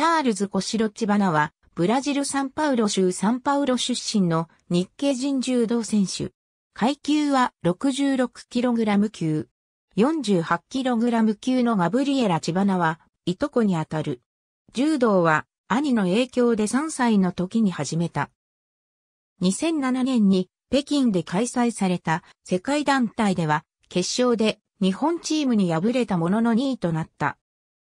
チャールズ・コシロチバナは、ブラジル・サンパウロ州サンパウロ出身の日系人柔道選手。階級は 66kg 級。48kg 級のガブリエラ・チバナは、いとこにあたる。柔道は、兄の影響で3歳の時に始めた。2007年に北京で開催された世界団体では決勝で日本チームに敗れたものの2位となった。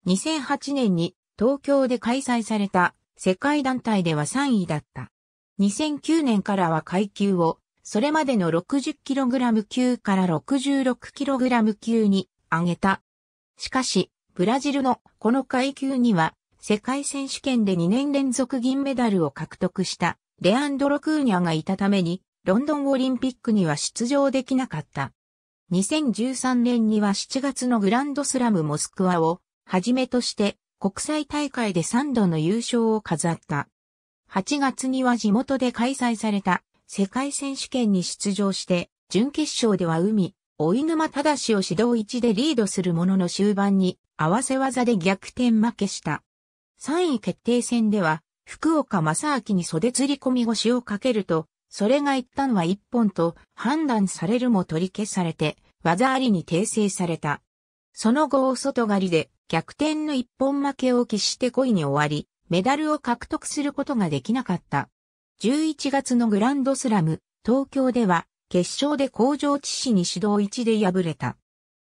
2008年に東京で開催された世界団体では3位だった。2009年からは階級を、それまでの 60kg 級から 66kg 級に上げた。しかし、ブラジルのこの階級には、世界選手権で2年連続銀メダルを獲得したレアンドロ・クーニャがいたために、ロンドンオリンピックには出場できなかった。2013年には7月のグランドスラムモスクワをはじめとして国際大会で3度の優勝を飾った。8月には地元で開催された世界選手権に出場して、準決勝では海、追沼正を指導1でリードするものの終盤に合わせ技で逆転負けした。3位決定戦では、福岡正明に袖釣り込み腰をかけると、それが一旦は一本と判断されるも取り消されて、技ありに訂正された。その後を外刈りで逆転の一本負けを喫して5位に終わり、メダルを獲得することができなかった。11月のグランドスラム、東京では、決勝で工場知事に指導1で敗れた。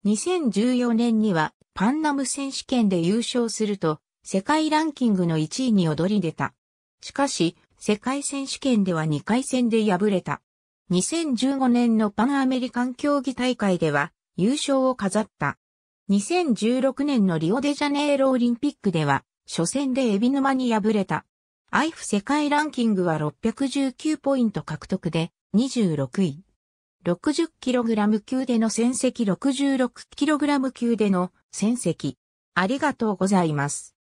2014年には、パンナム選手権で優勝すると、世界ランキングの1位に躍り出た。しかし、世界選手権では2回戦で敗れた。2015年のパンアメリカン競技大会では優勝を飾った。2016年のリオデジャネイロオリンピックでは、初戦でエビ沼に敗れた。アイフ世界ランキングは619ポイント獲得で26位。60kg 級での戦績 66kg 級での戦績。ありがとうございます。